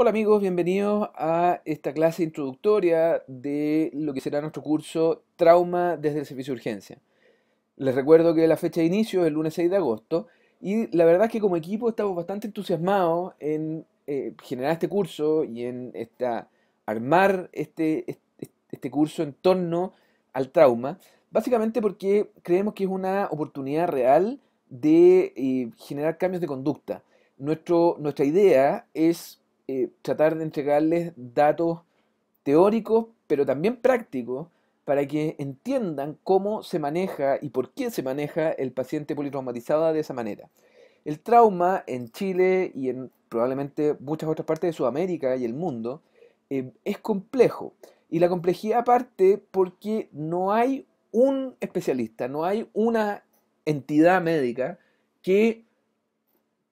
Hola amigos, bienvenidos a esta clase introductoria de lo que será nuestro curso Trauma desde el Servicio de Urgencia. Les recuerdo que la fecha de inicio es el lunes 6 de agosto y la verdad es que como equipo estamos bastante entusiasmados en eh, generar este curso y en esta, armar este, este, curso en torno al trauma, básicamente porque creemos que es una oportunidad real de eh, generar cambios de conducta. Nuestro, nuestra idea es eh, tratar de entregarles datos teóricos, pero también prácticos, para que entiendan cómo se maneja y por qué se maneja el paciente politraumatizado de esa manera. El trauma en Chile y en probablemente muchas otras partes de Sudamérica y el mundo eh, es complejo. Y la complejidad parte porque no hay un especialista, no hay una entidad médica que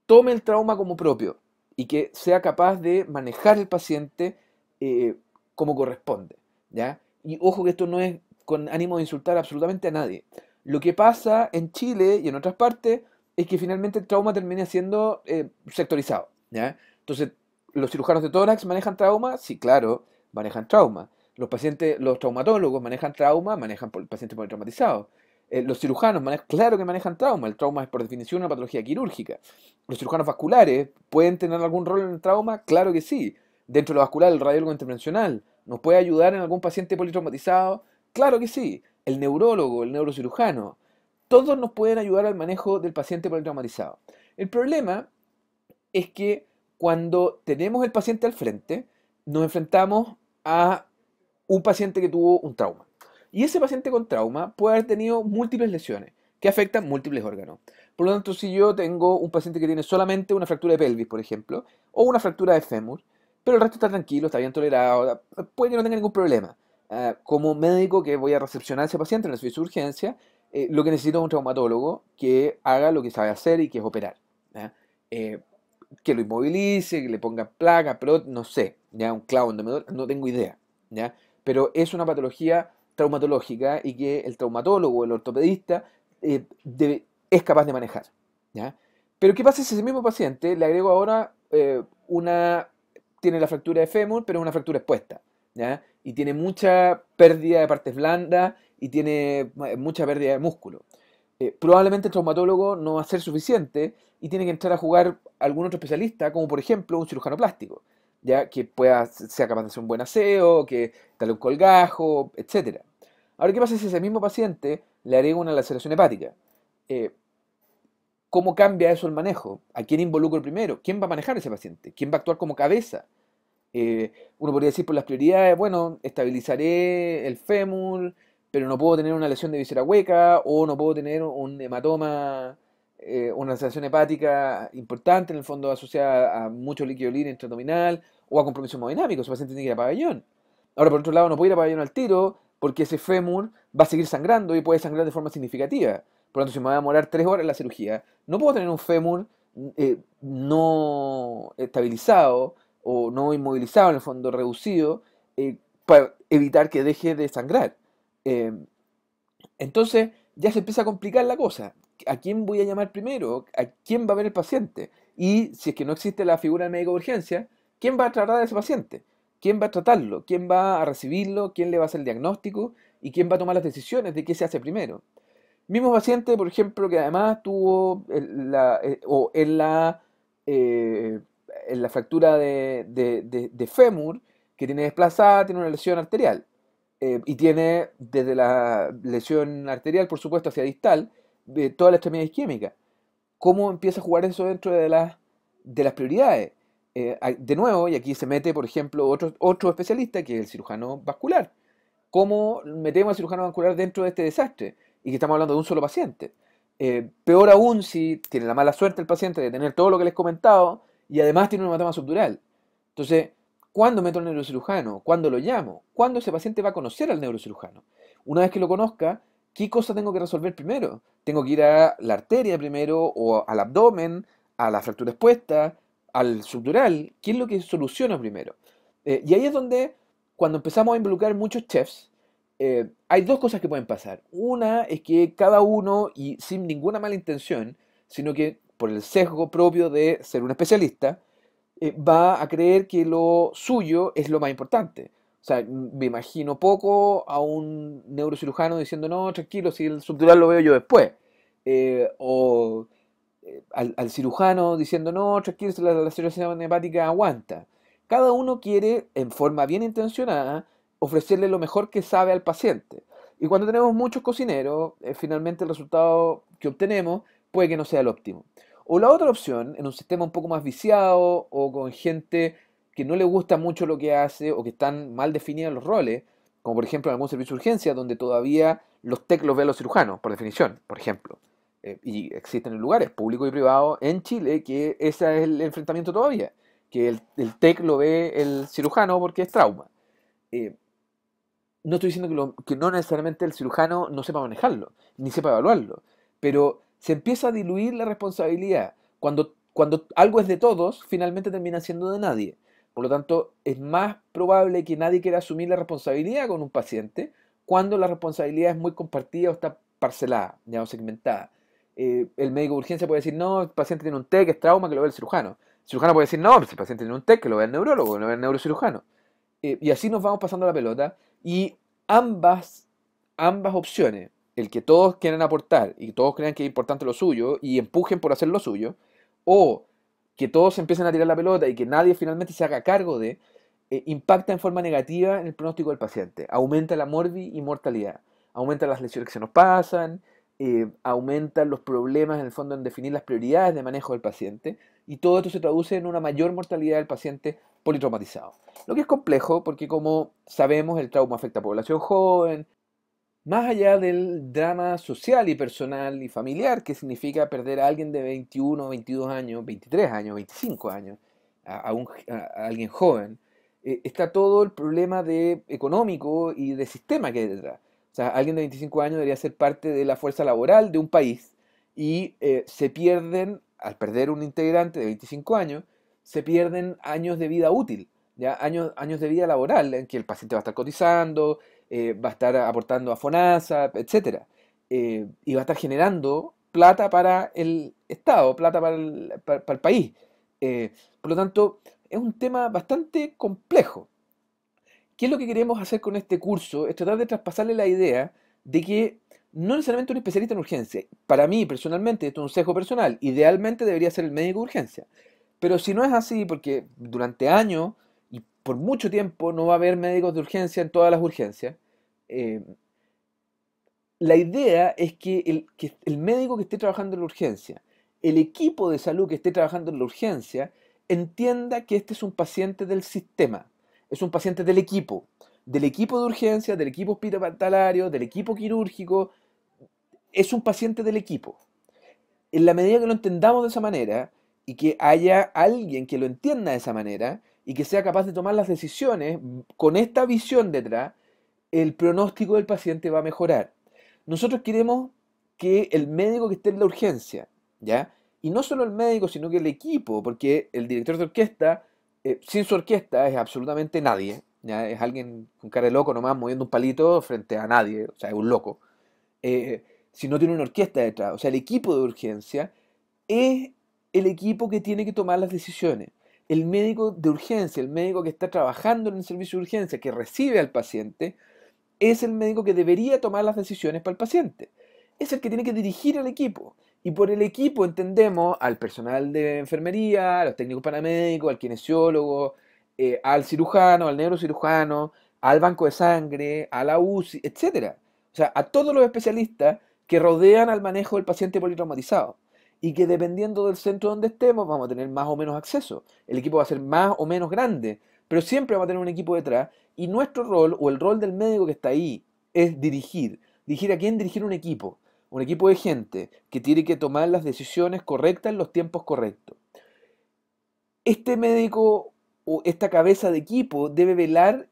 tome el trauma como propio y que sea capaz de manejar el paciente eh, como corresponde. ¿ya? Y ojo que esto no es con ánimo de insultar absolutamente a nadie. Lo que pasa en Chile y en otras partes es que finalmente el trauma termina siendo eh, sectorizado. ¿ya? Entonces, ¿los cirujanos de tórax manejan trauma? Sí, claro, manejan trauma. Los pacientes, los traumatólogos manejan trauma, manejan pacientes politraumatizados. Eh, los cirujanos, claro que manejan trauma. El trauma es por definición una patología quirúrgica. Los cirujanos vasculares pueden tener algún rol en el trauma, claro que sí. Dentro de lo vascular, el radiólogo intervencional nos puede ayudar en algún paciente politraumatizado, claro que sí. El neurólogo, el neurocirujano, todos nos pueden ayudar al manejo del paciente politraumatizado. El problema es que cuando tenemos el paciente al frente, nos enfrentamos a un paciente que tuvo un trauma. Y ese paciente con trauma puede haber tenido múltiples lesiones que afectan múltiples órganos. Por lo tanto, si yo tengo un paciente que tiene solamente una fractura de pelvis, por ejemplo, o una fractura de fémur, pero el resto está tranquilo, está bien tolerado, puede que no tenga ningún problema. Ah, como médico que voy a recepcionar a ese paciente en la servicio de urgencia, eh, lo que necesito es un traumatólogo que haga lo que sabe hacer y que es operar. Eh, que lo inmovilice, que le ponga placa, pero no sé, ya un clown, no tengo idea. Pero es una patología traumatológica y que el traumatólogo, el ortopedista, eh, es capaz de manejar. Pero ¿qué pasa si ese mismo paciente le agrego ahora eh, una... tiene la fractura de fémur, pero es una fractura expuesta, y tiene mucha pérdida de partes blandas y tiene eh, mucha pérdida de músculo. probablemente el traumatólogo no va a ser suficiente y tiene que entrar a jugar algún otro especialista, como por ejemplo un cirujano plástico, ya que pueda, sea capaz de hacer un buen aseo, que tal un colgajo, etcétera Ahora, ¿qué pasa si ese mismo paciente le agrega una laceración hepática? Eh, ¿Cómo cambia eso el manejo? ¿A quién involucro primero? ¿Quién va a manejar ese paciente? ¿Quién va a actuar como cabeza? Eh, uno podría decir por pues, las prioridades, bueno, estabilizaré el fémur, pero no puedo tener una lesión de visera hueca o no puedo tener un hematoma, eh, una laceración hepática importante, en el fondo asociada a mucho líquido libre intradominal o a compromiso hemodinámico. Ese paciente tiene que ir a pabellón. Ahora, por otro lado, no puedo ir a pabellón al tiro porque ese fémur va a seguir sangrando y puede sangrar de forma significativa. Por lo tanto, si me va a demorar tres horas en la cirugía, no puedo tener un fémur eh, no estabilizado o no inmovilizado, en el fondo reducido, eh, para evitar que deje de sangrar. Eh, entonces ya se empieza a complicar la cosa. ¿A quién voy a llamar primero? ¿A quién va a ver el paciente? Y si es que no existe la figura de médico de urgencia, ¿quién va a tratar a ese paciente? quién va a tratarlo, quién va a recibirlo, quién le va a hacer el diagnóstico y quién va a tomar las decisiones de qué se hace primero. Mismo paciente, por ejemplo, que además tuvo en la, eh, o en la, eh, la fractura de, fémur, que tiene desplazada, tiene una lesión arterial. Eh, y tiene desde la lesión arterial, por supuesto, hacia distal, toda la extremidad isquémica. ¿Cómo empieza a jugar eso dentro de de las prioridades? Eh, de nuevo, y aquí se mete, por ejemplo, otro, especialista, que es el cirujano vascular. ¿Cómo metemos al cirujano vascular dentro de este desastre? Y que estamos hablando de un solo paciente. Eh, peor aún si tiene la mala suerte el paciente de tener todo lo que les he comentado y además tiene un hematoma subdural. Entonces, ¿cuándo meto al neurocirujano? ¿Cuándo lo llamo? ¿Cuándo ese paciente va a conocer al neurocirujano? Una vez que lo conozca, ¿qué cosa tengo que resolver primero? ¿Tengo que ir a la arteria primero o al abdomen, a la fractura expuesta? al subtural, ¿qué es lo que soluciona primero? Eh, y ahí es donde, cuando empezamos a involucrar muchos chefs, eh, hay dos cosas que pueden pasar. Una es que cada uno, y sin ninguna mala intención, sino que por el sesgo propio de ser un especialista, eh, va a creer que lo suyo es lo más importante. O sea, me imagino poco a un neurocirujano diciendo, no, tranquilo, si el subtural lo veo yo después. o al, cirujano diciendo, no, la, la cirugía hepática aguanta. Cada uno quiere, en forma bien intencionada, ofrecerle lo mejor que sabe al paciente. Y cuando tenemos muchos cocineros, eh, finalmente el resultado que obtenemos puede que no sea el óptimo. O la otra opción, en un sistema un poco más viciado o con gente que no le gusta mucho lo que hace o que están mal definidos los roles, como por ejemplo en algún servicio de urgencia donde todavía los TEC los ven los cirujanos, por definición, por ejemplo. Eh, y existen lugares públicos y privados en Chile que ese es el enfrentamiento todavía, que el, TEC lo ve el cirujano porque es trauma. Eh, no estoy diciendo que, no necesariamente el cirujano no sepa manejarlo, ni sepa evaluarlo, pero se empieza a diluir la responsabilidad. Cuando, cuando algo es de todos, finalmente termina siendo de nadie. Por lo tanto, es más probable que nadie quiera asumir la responsabilidad con un paciente cuando la responsabilidad es muy compartida o está parcelada, o segmentada. Eh, el médico de urgencia puede decir, no, el paciente tiene un TEC, es trauma, que lo ve el cirujano. El cirujano puede decir, no, pues, el paciente tiene un TEC, que lo ve el neurólogo, que lo ve el neurocirujano. Eh, y así nos vamos pasando la pelota y ambas, ambas opciones, el que todos quieran aportar y todos crean que es importante lo suyo y empujen por hacer lo suyo, o que todos empiecen a tirar la pelota y que nadie finalmente se haga cargo de, eh, impacta en forma negativa en el pronóstico del paciente. Aumenta la morbi y mortalidad, aumenta las lesiones que se nos pasan, eh, aumentan los problemas en el fondo en definir las prioridades de manejo del paciente y todo esto se traduce en una mayor mortalidad del paciente politraumatizado. Lo que es complejo porque como sabemos el trauma afecta a población joven, más allá del drama social y personal y familiar que significa perder a alguien de 21, 22 años, 23 años, 25 años, a, alguien joven, eh, está todo el problema de, económico y de sistema que hay detrás. O sea, alguien de 25 años debería ser parte de la fuerza laboral de un país y eh, se pierden, al perder un integrante de 25 años, se pierden años de vida útil, ¿ya? Años, años de vida laboral en que el paciente va a estar cotizando, eh, va a estar aportando a FONASA, etc. Eh, y va a estar generando plata para el Estado, plata para para el país. por lo tanto, es un tema bastante complejo. ¿Qué es lo que queremos hacer con este curso? Es tratar de traspasarle la idea de que no necesariamente un especialista en urgencia, para mí personalmente, esto es un sesgo personal, idealmente debería ser el médico de urgencia. Pero si no es así, porque durante años y por mucho tiempo no va a haber médicos de urgencia en todas las urgencias, eh, la idea es que el, que el médico que esté trabajando en la urgencia, el equipo de salud que esté trabajando en la urgencia, entienda que este es un paciente del sistema, es un paciente del equipo, del equipo de urgencia, del equipo hospitalario, del equipo quirúrgico, es un paciente del equipo. En la medida que lo entendamos de esa manera y que haya alguien que lo entienda de esa manera y que sea capaz de tomar las decisiones con esta visión detrás, el pronóstico del paciente va a mejorar. Nosotros queremos que el médico que esté en la urgencia, ¿ya? Y no solo el médico, sino que el equipo, porque el director de orquesta eh, sin su orquesta es absolutamente nadie. ¿ya? Es alguien con cara de loco nomás moviendo un palito frente a nadie, o sea, es un loco. Eh, si no tiene una orquesta detrás, o sea, el equipo de urgencia es el equipo que tiene que tomar las decisiones. El médico de urgencia, el médico que está trabajando en el servicio de urgencia, que recibe al paciente, es el médico que debería tomar las decisiones para el paciente. Es el que tiene que dirigir al equipo. Y por el equipo entendemos al personal de enfermería, a los técnicos paramédicos, al kinesiólogo, eh, al cirujano, al neurocirujano, al banco de sangre, a la UCI, etc. O sea, a todos los especialistas que rodean al manejo del paciente politraumatizado. Y que dependiendo del centro donde estemos, vamos a tener más o menos acceso. El equipo va a ser más o menos grande, pero siempre vamos a tener un equipo detrás. Y nuestro rol o el rol del médico que está ahí es dirigir. Dirigir a quién dirigir un equipo un equipo de gente que tiene que tomar las decisiones correctas en los tiempos correctos. Este médico o esta cabeza de equipo debe velar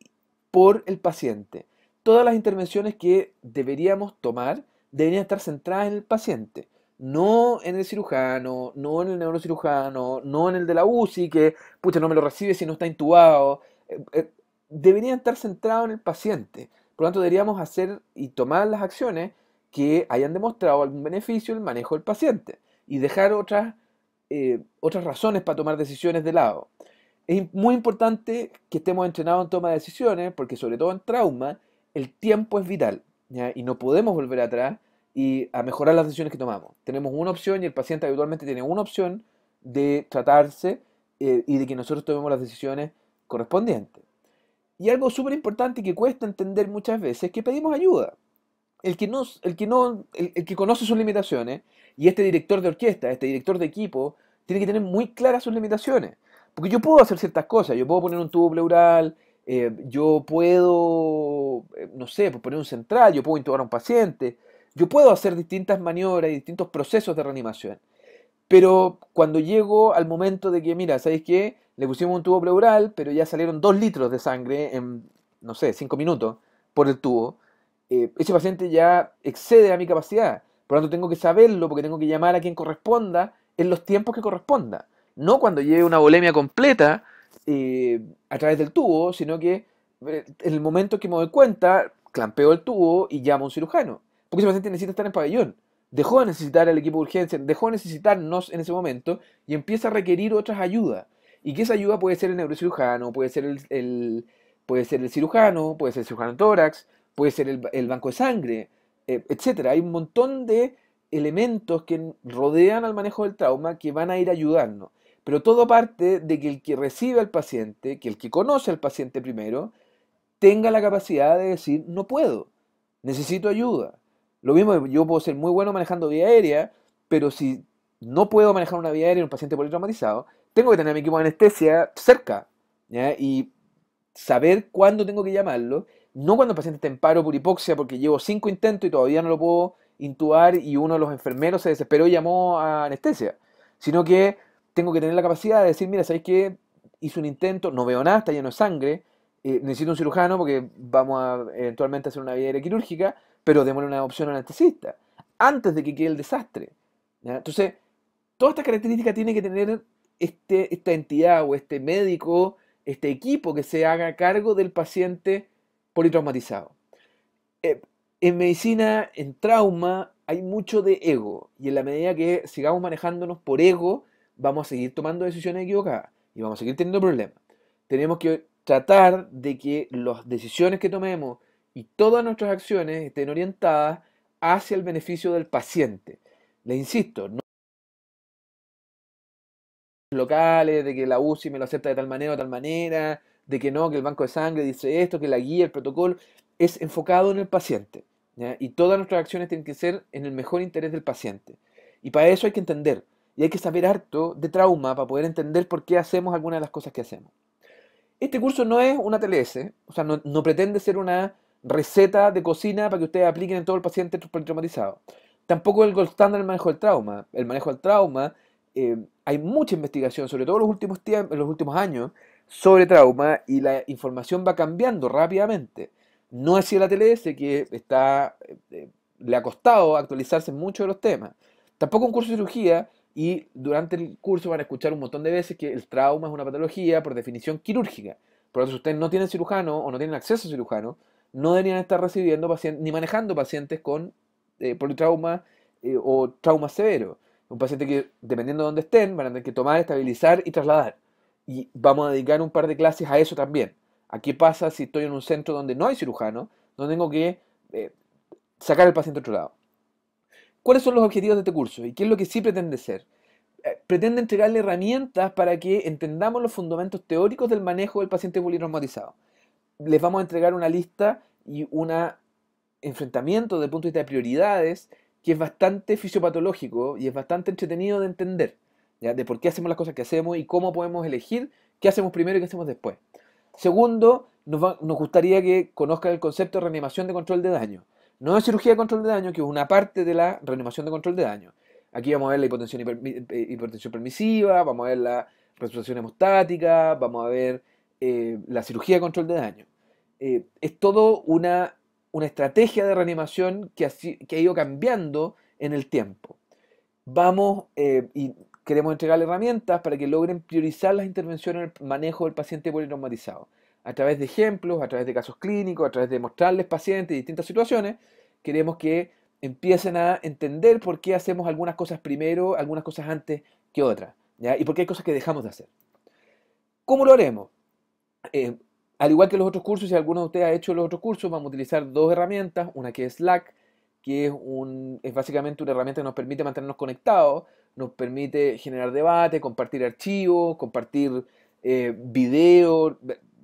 por el paciente. Todas las intervenciones que deberíamos tomar deberían estar centradas en el paciente, no en el cirujano, no en el neurocirujano, no en el de la UCI que, pucha, no me lo recibe si no está intubado. Eh, eh, deberían estar centrados en el paciente. Por lo tanto, deberíamos hacer y tomar las acciones que hayan demostrado algún beneficio en el manejo del paciente y dejar otras, eh, otras razones para tomar decisiones de lado. Es muy importante que estemos entrenados en toma de decisiones porque sobre todo en trauma el tiempo es vital y no podemos volver atrás y a mejorar las decisiones que tomamos. Tenemos una opción y el paciente habitualmente tiene una opción de tratarse eh, y de que nosotros tomemos las decisiones correspondientes. Y algo súper importante que cuesta entender muchas veces es que pedimos ayuda el que, no, el, que no, que conoce sus limitaciones y este director de orquesta, este director de equipo, tiene que tener muy claras sus limitaciones. Porque yo puedo hacer ciertas cosas, yo puedo poner un tubo pleural, eh, yo puedo, eh, no sé, pues, poner un central, yo puedo intubar a un paciente, yo puedo hacer distintas maniobras y distintos procesos de reanimación. Pero cuando llego al momento de que, mira, ¿sabéis qué? Le pusimos un tubo pleural, pero ya salieron dos litros de sangre en, no sé, cinco minutos por el tubo. Eh, ese paciente ya excede a mi capacidad. Por lo tanto, tengo que saberlo porque tengo que llamar a quien corresponda en los tiempos que corresponda. No cuando lleve una bulimia completa eh, a través del tubo, sino que eh, en el momento que me doy cuenta, clampeo el tubo y llamo a un cirujano. Porque ese paciente necesita estar en pabellón. Dejó de necesitar el equipo de urgencia, dejó de necesitarnos en ese momento y empieza a requerir otras ayudas. Y que esa ayuda puede ser el neurocirujano, puede ser el, puede ser el cirujano, puede ser el cirujano tórax, puede ser el, banco de sangre, eh, etcétera. Hay un montón de elementos que rodean al manejo del trauma que van a ir ayudando. Pero todo parte de que el que recibe al paciente, que el que conoce al paciente primero, tenga la capacidad de decir, no puedo, necesito ayuda. Lo mismo, yo puedo ser muy bueno manejando vía aérea, pero si no puedo manejar una vía aérea en un paciente politraumatizado, tengo que tener a mi equipo de anestesia cerca y saber cuándo tengo que llamarlo no cuando el paciente está en paro por hipoxia, porque llevo cinco intentos y todavía no lo puedo intuar y uno de los enfermeros se desesperó y llamó a anestesia, sino que tengo que tener la capacidad de decir, mira, ¿sabéis qué? Hice un intento, no veo nada, está lleno de sangre, eh, necesito un cirujano porque vamos a eventualmente hacer una vía quirúrgica, pero démosle una opción anestesista, antes de que quede el desastre. Entonces, todas estas características tiene que tener este, esta entidad o este médico, este equipo que se haga cargo del paciente politraumatizado. Eh, en medicina, en trauma, hay mucho de ego. Y en la medida que sigamos manejándonos por ego, vamos a seguir tomando decisiones equivocadas y vamos a seguir teniendo problemas. Tenemos que tratar de que las decisiones que tomemos y todas nuestras acciones estén orientadas hacia el beneficio del paciente. Le insisto, no locales, de que la UCI me lo acepta de tal manera o tal manera, de que no, que el banco de sangre dice esto, que la guía, el protocolo, es enfocado en el paciente. Y todas nuestras acciones tienen que ser en el mejor interés del paciente. Y para eso hay que entender. Y hay que saber harto de trauma para poder entender por qué hacemos algunas de las cosas que hacemos. Este curso no es una TLS, o sea, no, pretende ser una receta de cocina para que ustedes apliquen en todo el paciente traumatizado. Tampoco el gold standard el manejo del trauma. El manejo del trauma, eh, hay mucha investigación, sobre todo los últimos, en los últimos años, sobre trauma y la información va cambiando rápidamente. No es si la TLS que está, eh, eh, le ha costado actualizarse en muchos de los temas. Tampoco un curso de cirugía y durante el curso van a escuchar un montón de veces que el trauma es una patología por definición quirúrgica. Por eso si ustedes no tienen cirujano o no tienen acceso a cirujano, no deberían estar recibiendo pacientes ni manejando pacientes con eh, politrauma o trauma severo. Un paciente que, dependiendo de dónde estén, van a tener que tomar, estabilizar y trasladar. Y vamos a dedicar un par de clases a eso también. ¿A qué pasa si estoy en un centro donde no hay cirujano, donde tengo que eh, sacar al paciente a otro lado? ¿Cuáles son los objetivos de este curso y qué es lo que sí pretende ser? Eh, pretende entregarle herramientas para que entendamos los fundamentos teóricos del manejo del paciente politraumatizado. Les vamos a entregar una lista y un enfrentamiento punto de vista de prioridades que es bastante fisiopatológico y es bastante entretenido de entender de por qué hacemos las cosas que hacemos y cómo podemos elegir qué hacemos primero y qué hacemos después. Segundo, nos, gustaría que conozcan el concepto de reanimación de control de daño. No es cirugía de control de daño, que es una parte de la reanimación de control de daño. Aquí vamos a ver la hipotensión, eh, hipertensión permisiva, vamos a ver la resucitación hemostática, vamos a ver eh, la cirugía de control de daño. Eh, es todo una, una, estrategia de reanimación que ha, ha, ido cambiando en el tiempo. Vamos, Queremos entregarle herramientas para que logren priorizar las intervenciones en el manejo del paciente politraumatizado, a través de ejemplos, a través de casos clínicos, a través de mostrarles pacientes y distintas situaciones. Queremos que empiecen a entender por qué hacemos algunas cosas primero, algunas cosas antes que otras, y por qué hay cosas que dejamos de hacer. ¿Cómo lo haremos? Eh, al igual que los otros cursos, si alguno de ustedes ha hecho los otros cursos, vamos a utilizar dos herramientas, una que es Slack, que es, un, es básicamente una herramienta que nos permite mantenernos conectados, nos permite generar debate, compartir archivos, compartir eh, videos,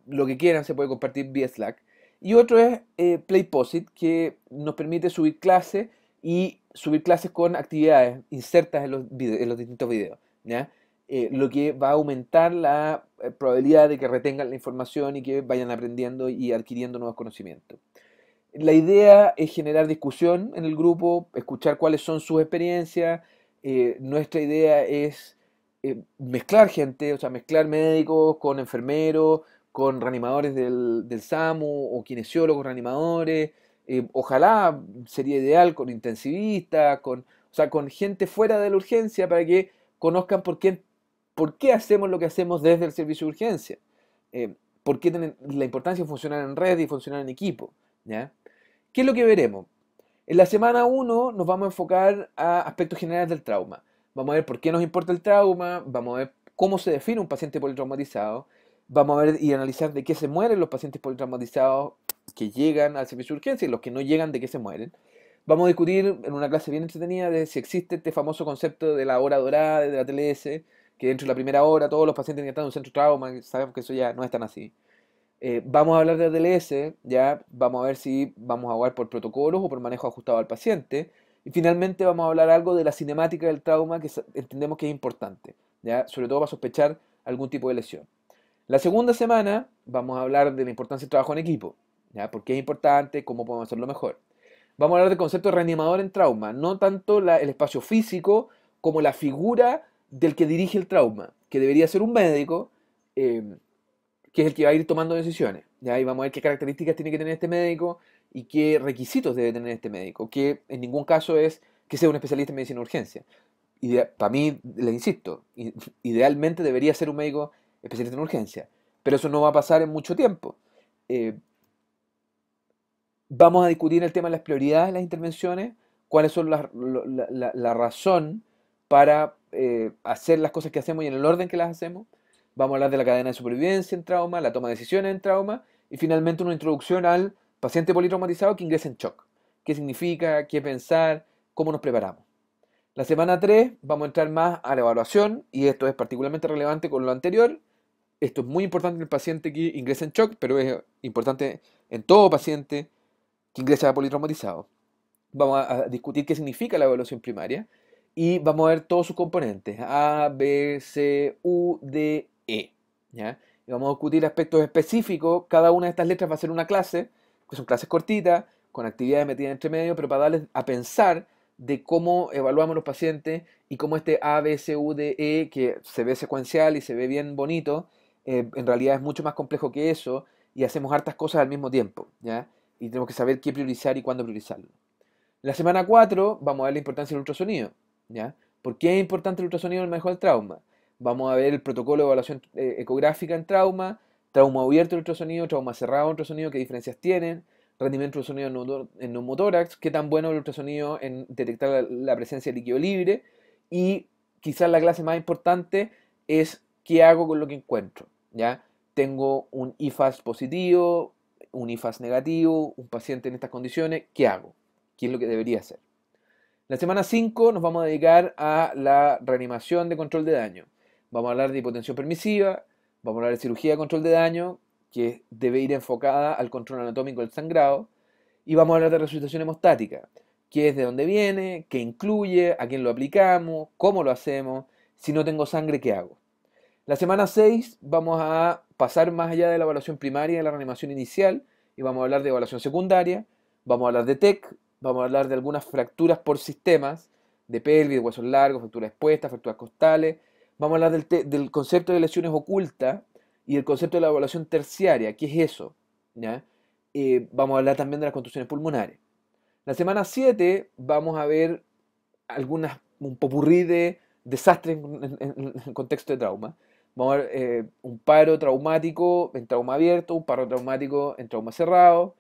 lo que quieran se puede compartir vía Slack. Y otro es eh, PlayPosit, que nos permite subir clases y subir clases con actividades insertas en los, distintos videos. Eh, lo que va a aumentar la probabilidad de que retengan la información y que vayan aprendiendo y adquiriendo nuevos conocimientos. La idea es generar discusión en el grupo, escuchar cuáles son sus experiencias, eh, nuestra idea es eh, mezclar gente, o sea, mezclar médicos con enfermeros, con reanimadores del, SAMU o kinesiólogos reanimadores. Eh, ojalá sería ideal con intensivistas, con, o sea, con gente fuera de la urgencia para que conozcan por qué, por qué hacemos lo que hacemos desde el servicio de urgencia. por qué la importancia de funcionar en red y funcionar en equipo. ¿Qué es lo que veremos? En la semana 1 nos vamos a enfocar a aspectos generales del trauma. Vamos a ver por qué nos importa el trauma, vamos a ver cómo se define un paciente politraumatizado, vamos a ver y analizar de qué se mueren los pacientes politraumatizados que llegan al servicio de urgencia y los que no llegan de qué se mueren. Vamos a discutir en una clase bien entretenida de si existe este famoso concepto de la hora dorada, de la TLS, que dentro de la primera hora todos los pacientes que están en un centro de trauma, sabemos que eso ya no es tan así. Eh, vamos a hablar de ADLS, ya vamos a ver si vamos a jugar por protocolos o por manejo ajustado al paciente. Y finalmente vamos a hablar algo de la cinemática del trauma que entendemos que es importante, ya sobre todo para sospechar algún tipo de lesión. La segunda semana vamos a hablar de la importancia del trabajo en equipo, ya por qué es importante, cómo podemos hacerlo mejor. Vamos a hablar del concepto de reanimador en trauma, no tanto el espacio físico como la figura del que dirige el trauma, que debería ser un médico. Eh, que es el que va a ir tomando decisiones. ¿ya? ahí vamos a ver qué características tiene que tener este médico y qué requisitos debe tener este médico, que en ningún caso es que sea un especialista en medicina de urgencia. para mí, le insisto, idealmente debería ser un médico especialista en urgencia, pero eso no va a pasar en mucho tiempo. Eh, vamos a discutir el tema de las prioridades de las intervenciones, cuáles son la, razón para eh, hacer las cosas que hacemos y en el orden que las hacemos. Vamos a hablar de la cadena de supervivencia en trauma, la toma de decisiones en trauma y finalmente una introducción al paciente politraumatizado que ingresa en shock. ¿Qué significa? ¿Qué pensar? ¿Cómo nos preparamos? La semana 3 vamos a entrar más a la evaluación y esto es particularmente relevante con lo anterior. Esto es muy importante en el paciente que ingresa en shock, pero es importante en todo paciente que ingresa a politraumatizado. Vamos a discutir qué significa la evaluación primaria y vamos a ver todos sus componentes. A, B, C, U, D, e, y vamos a discutir aspectos específicos. Cada una de estas letras va a ser una clase, que son clases cortitas, con actividades metidas entre medio, pero para darles a pensar de cómo evaluamos los pacientes y cómo este A, B, C, U, D, E, que se ve secuencial y se ve bien bonito, eh, en realidad es mucho más complejo que eso y hacemos hartas cosas al mismo tiempo, ¿ya? Y tenemos que saber qué priorizar y cuándo priorizarlo. La semana 4 vamos a ver la importancia del ultrasonido, ¿ya? ¿Por qué es importante el ultrasonido en el manejo del trauma? Vamos a ver el protocolo de evaluación eh, ecográfica en trauma, trauma abierto en ultrasonido, trauma cerrado en ultrasonido, qué diferencias tienen, rendimiento del ultrasonido en neumotórax, qué tan bueno el ultrasonido en detectar la, presencia de líquido libre y quizás la clase más importante es qué hago con lo que encuentro, ¿ya? Tengo un IFAS positivo, un IFAS negativo, un paciente en estas condiciones, ¿qué hago? ¿Qué es lo que debería hacer? La semana 5 nos vamos a dedicar a la reanimación de control de daño vamos a hablar de hipotensión permisiva, vamos a hablar de cirugía de control de daño, que debe ir enfocada al control anatómico del sangrado, y vamos a hablar de resucitación hemostática, qué es de dónde viene, qué incluye, a quién lo aplicamos, cómo lo hacemos, si no tengo sangre, ¿qué hago? La semana 6 vamos a pasar más allá de la evaluación primaria de la reanimación inicial y vamos a hablar de evaluación secundaria, vamos a hablar de TEC, vamos a hablar de algunas fracturas por sistemas, de pelvis, de huesos largos, fracturas expuestas, fracturas costales, vamos a hablar del, concepto de lesiones ocultas y el concepto de la evaluación terciaria. ¿Qué es eso? Eh, vamos a hablar también de las contusiones pulmonares. La semana 7 vamos a ver algunas, un popurrí de desastres en, el contexto de trauma. Vamos a ver eh, un paro traumático en trauma abierto, un paro traumático en trauma cerrado.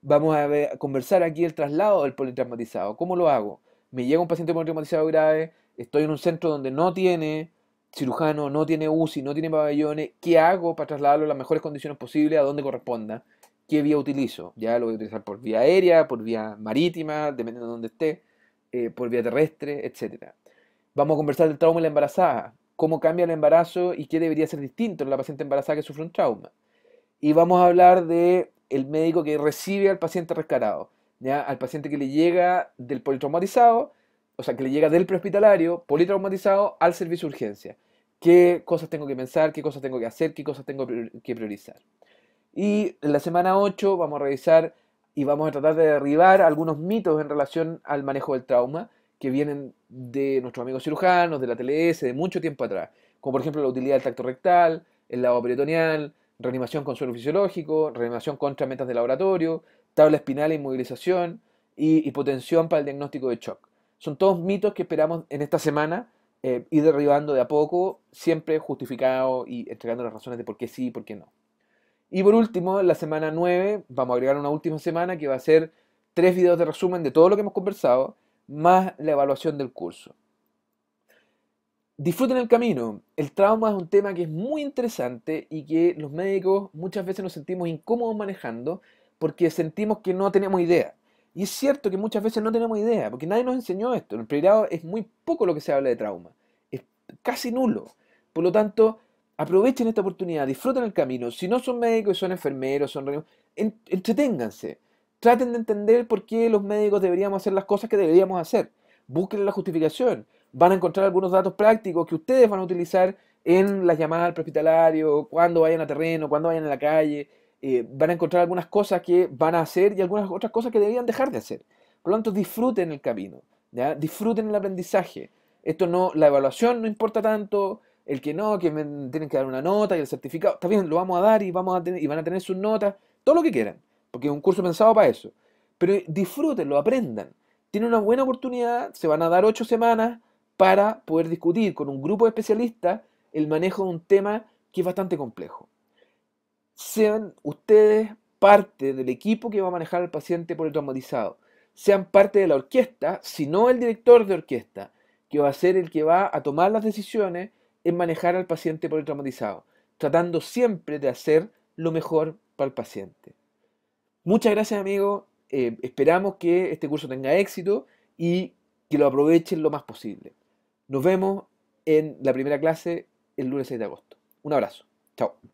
Vamos a, conversar aquí el traslado del politraumatizado. ¿Cómo lo hago? Me llega un paciente politraumatizado grave, estoy en un centro donde no tiene cirujano, no tiene UCI, no tiene pabellones, ¿qué hago para trasladarlo a las mejores condiciones posibles a donde corresponda? ¿Qué vía utilizo? Ya lo voy a utilizar por vía aérea, por vía marítima, dependiendo de dónde esté, eh, por vía terrestre, etcétera Vamos a conversar del trauma en la embarazada, cómo cambia el embarazo y qué debería ser distinto en la paciente embarazada que sufre un trauma. Y vamos a hablar de el médico que recibe al paciente rescarado, ¿ya? al paciente que le llega del politraumatizado o sea, que le llega del prehospitalario, politraumatizado, al servicio de urgencia. ¿Qué cosas tengo que pensar? ¿Qué cosas tengo que hacer? ¿Qué cosas tengo que priorizar? Y en la semana 8 vamos a revisar y vamos a tratar de derribar algunos mitos en relación al manejo del trauma que vienen de nuestros amigos cirujanos, de la TLS, de mucho tiempo atrás. Como por ejemplo la utilidad del tacto rectal, el lavado peritoneal, reanimación con suelo fisiológico, reanimación contra metas de laboratorio, tabla espinal e inmovilización y hipotensión para el diagnóstico de shock. Son todos mitos que esperamos en esta semana eh, ir derribando de a poco, siempre justificado y entregando las razones de por qué sí y por qué no. Y por último, en la semana 9, vamos a agregar una última semana que va a ser tres videos de resumen de todo lo que hemos conversado, más la evaluación del curso. Disfruten el camino. El trauma es un tema que es muy interesante y que los médicos muchas veces nos sentimos incómodos manejando porque sentimos que no tenemos idea. Y es cierto que muchas veces no tenemos idea, porque nadie nos enseñó esto. En el pregrado es muy poco lo que se habla de trauma, es casi nulo. Por lo tanto, aprovechen esta oportunidad, disfruten el camino. Si no son médicos, y son enfermeros, son entreténganse. Traten de entender por qué los médicos deberíamos hacer las cosas que deberíamos hacer. Busquen la justificación. Van a encontrar algunos datos prácticos que ustedes van a utilizar en las llamadas al prehospitalario, cuando vayan a terreno, cuando vayan a la calle, eh, van a encontrar algunas cosas que van a hacer y algunas otras cosas que deberían dejar de hacer. Por lo tanto, disfruten el camino, disfruten el aprendizaje. Esto no, la evaluación no importa tanto, el que no, que me tienen que dar una nota y el certificado, está bien, lo vamos a dar y, vamos a tener, y van a tener sus notas, todo lo que quieran, porque es un curso pensado para eso. Pero disfruten, lo aprendan. Tienen una buena oportunidad, se van a dar ocho semanas para poder discutir con un grupo de especialistas el manejo de un tema que es bastante complejo sean ustedes parte del equipo que va a manejar al paciente por el traumatizado. Sean parte de la orquesta, sino el director de orquesta, que va a ser el que va a tomar las decisiones en manejar al paciente por el traumatizado, tratando siempre de hacer lo mejor para el paciente. Muchas gracias, amigos. Eh, esperamos que este curso tenga éxito y que lo aprovechen lo más posible. Nos vemos en la primera clase el lunes 6 de agosto. Un abrazo. Chao.